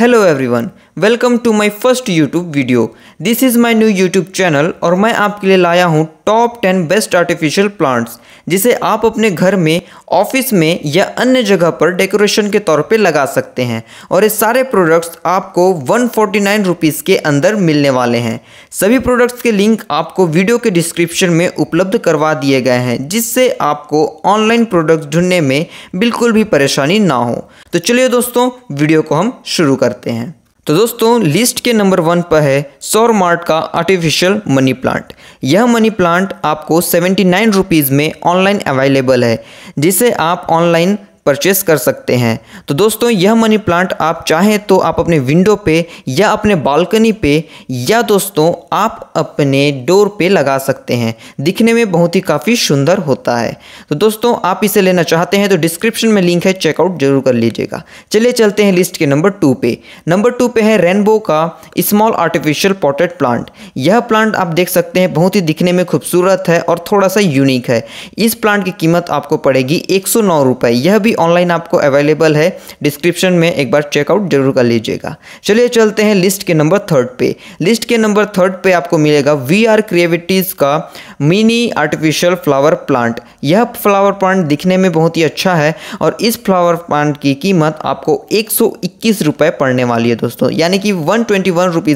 hello everyone welcome to my first YouTube video this is my new YouTube channel और मैं आपके लिए लाया हूँ top ten best artificial plants जिसे आप अपने घर में ऑफिस में या अन्य जगह पर डेकोरेशन के तौर पे लगा सकते हैं और ये सारे प्रोडक्ट्स आपको वन फोर्टी नाइन रुपीज़ के अंदर मिलने वाले हैं सभी प्रोडक्ट्स के लिंक आपको वीडियो के डिस्क्रिप्शन में उपलब्ध करवा दिए गए हैं जिससे आपको ऑनलाइन प्रोडक्ट्स ढूंढने में बिल्कुल भी परेशानी ना हो तो चलिए दोस्तों वीडियो को हम शुरू करते हैं तो दोस्तों लिस्ट के नंबर वन पर है सौर मार्ट का आर्टिफिशियल मनी प्लांट यह मनी प्लांट आपको सेवेंटी नाइन रुपीज़ में ऑनलाइन अवेलेबल है जिसे आप ऑनलाइन परचेस कर सकते हैं तो दोस्तों यह मनी प्लांट आप चाहें तो आप अपने विंडो पे या अपने बालकनी पे या दोस्तों आप अपने डोर पे लगा सकते हैं दिखने में बहुत ही काफ़ी सुंदर होता है तो दोस्तों आप इसे लेना चाहते हैं तो डिस्क्रिप्शन में लिंक है चेकआउट जरूर कर लीजिएगा चलिए चलते हैं लिस्ट के नंबर टू पे नंबर टू पे है रेनबो का स्मॉल आर्टिफिशियल पॉटेड प्लांट यह प्लांट आप देख सकते हैं बहुत ही दिखने में खूबसूरत है और थोड़ा सा यूनिक है इस प्लांट की कीमत आपको पड़ेगी एक सौ यह भी ऑनलाइन आपको अवेलेबल है डिस्क्रिप्शन में एक बार चेकआउट जरूर कर लीजिएगा चलिए चलते हैं लिस्ट के नंबर थर्ड पे लिस्ट के नंबर थर्ड पे आपको मिलेगा वी आर क्रिएविटीज़ का मिनी आर्टिफिशियल फ्लावर प्लांट यह फ्लावर प्लांट दिखने में बहुत ही अच्छा है और इस फ्लावर प्लांट की कीमत आपको एक रुपए पड़ने वाली है दोस्तों यानी कि वन ट्वेंटी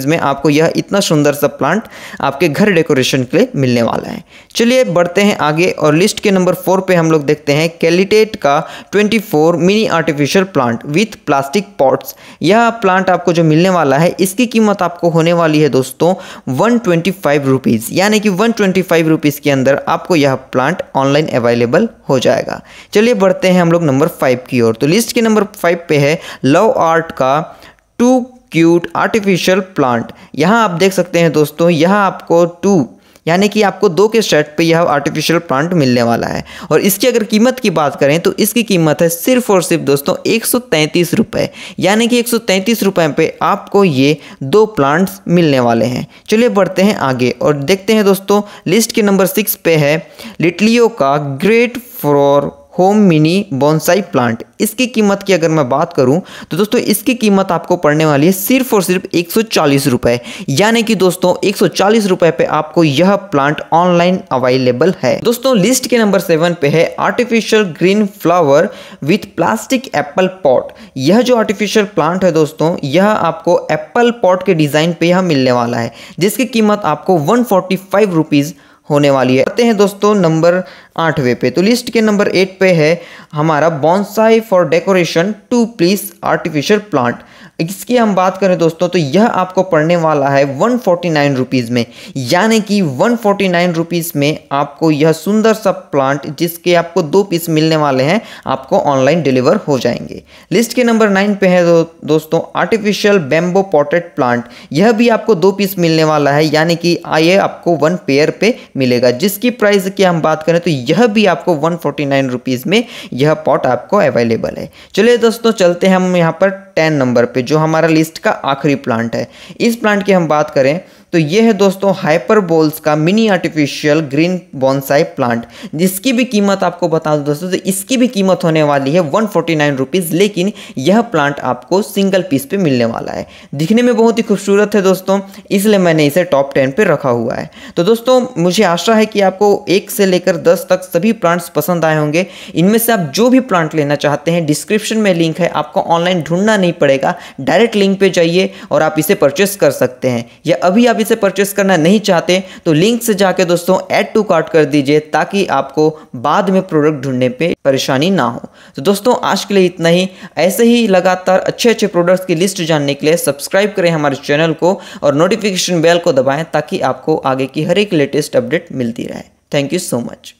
में आपको यह इतना सुंदर सा प्लांट आपके घर डेकोरेशन के लिए मिलने वाला है चलिए बढ़ते हैं आगे और लिस्ट के नंबर फोर पे हम लोग देखते हैं कैलिटेट का 24 mini artificial plant with plastic pots यह प्लांट आपको जो मिलने वाला है इसकी कीमत आपको होने वाली है दोस्तों वन ट्वेंटी यानी कि वन ट्वेंटी के अंदर आपको यह प्लांट ऑनलाइन अवेलेबल हो जाएगा चलिए बढ़ते हैं हम लोग नंबर फाइव की ओर तो लिस्ट के नंबर फाइव पे है लव आर्ट का टू क्यूट आर्टिफिशियल प्लांट यहाँ आप देख सकते हैं दोस्तों यहाँ आपको टू यानी कि आपको दो के शर्ट पे यह आर्टिफिशियल प्लांट मिलने वाला है और इसकी अगर कीमत की बात करें तो इसकी कीमत है सिर्फ और सिर्फ दोस्तों एक सौ यानी कि एक सौ पे आपको ये दो प्लांट्स मिलने वाले हैं चलिए बढ़ते हैं आगे और देखते हैं दोस्तों लिस्ट के नंबर सिक्स पे है लिटलियो का great for home mini bonsai plant इसकी कीमत की अगर मैं बात करूं तो दोस्तों इसकी कीमत आपको पड़ने वाली है सिर्फ और सिर्फ एक सौ यानी कि दोस्तों एक सौ पे आपको यह प्लांट ऑनलाइन अवेलेबल है दोस्तों लिस्ट के नंबर सेवन पे है artificial green flower with plastic apple pot यह जो आर्टिफिशियल प्लांट है दोस्तों यह आपको एप्पल पॉट के डिज़ाइन पे यह मिलने वाला है जिसकी कीमत आपको वन फोर्टी होने वाली है आते हैं दोस्तों नंबर आठवें पे तो लिस्ट के नंबर एट पे है हमारा bonsai for decoration to please artificial plant इसकी हम बात करें दोस्तों तो यह आपको पड़ने वाला है वन फोर्टी नाइन रुपीज़ में यानी कि वन फोर्टी नाइन रुपीज़ में आपको यह सुंदर सा प्लांट जिसके आपको दो पीस मिलने वाले हैं आपको ऑनलाइन डिलीवर हो जाएंगे लिस्ट के नंबर नाइन पे है दो, दोस्तों आर्टिफिशियल बेम्बो पॉटेड प्लांट यह भी आपको दो पीस मिलने वाला है यानी कि आइए आपको वन पेयर पे मिलेगा जिसकी प्राइस की हम बात करें तो यह भी आपको वन फोर्टी नाइन रुपीज़ में यह पॉट आपको अवेलेबल है चलिए दोस्तों चलते हैं हम यहाँ पर टेन नंबर पे जो हमारा लिस्ट का आखिरी प्लांट है इस प्लांट की हम बात करें तो ये है दोस्तों हाइपर बोल्स का mini artificial green bonsai plant जिसकी भी कीमत आपको बता दो दोस्तों तो इसकी भी कीमत होने वाली है वन फोर्टी नाइन रुपीज़ लेकिन यह प्लांट आपको सिंगल पीस पे मिलने वाला है दिखने में बहुत ही खूबसूरत है दोस्तों इसलिए मैंने इसे टॉप टेन पे रखा हुआ है तो दोस्तों मुझे आशा है कि आपको एक से लेकर दस तक सभी प्लांट्स पसंद आए होंगे इनमें से आप जो भी प्लांट लेना चाहते हैं डिस्क्रिप्शन में लिंक है आपको ऑनलाइन ढूंढना नहीं पड़ेगा डायरेक्ट लिंक पर जाइए और आप इसे परचेस कर सकते हैं या अभी आप अभी से परचेस करना नहीं चाहते तो लिंक से जाके दोस्तों ऐड टू कार्ट कर दीजिए ताकि आपको बाद में प्रोडक्ट ढूंढने पे परेशानी ना हो तो दोस्तों आज के लिए इतना ही ऐसे ही लगातार अच्छे अच्छे प्रोडक्ट्स की लिस्ट जानने के लिए सब्सक्राइब करें हमारे चैनल को और नोटिफिकेशन बेल को दबाएं ताकि आपको आगे की हर एक लेटेस्ट अपडेट मिलती रहे थैंक यू सो मच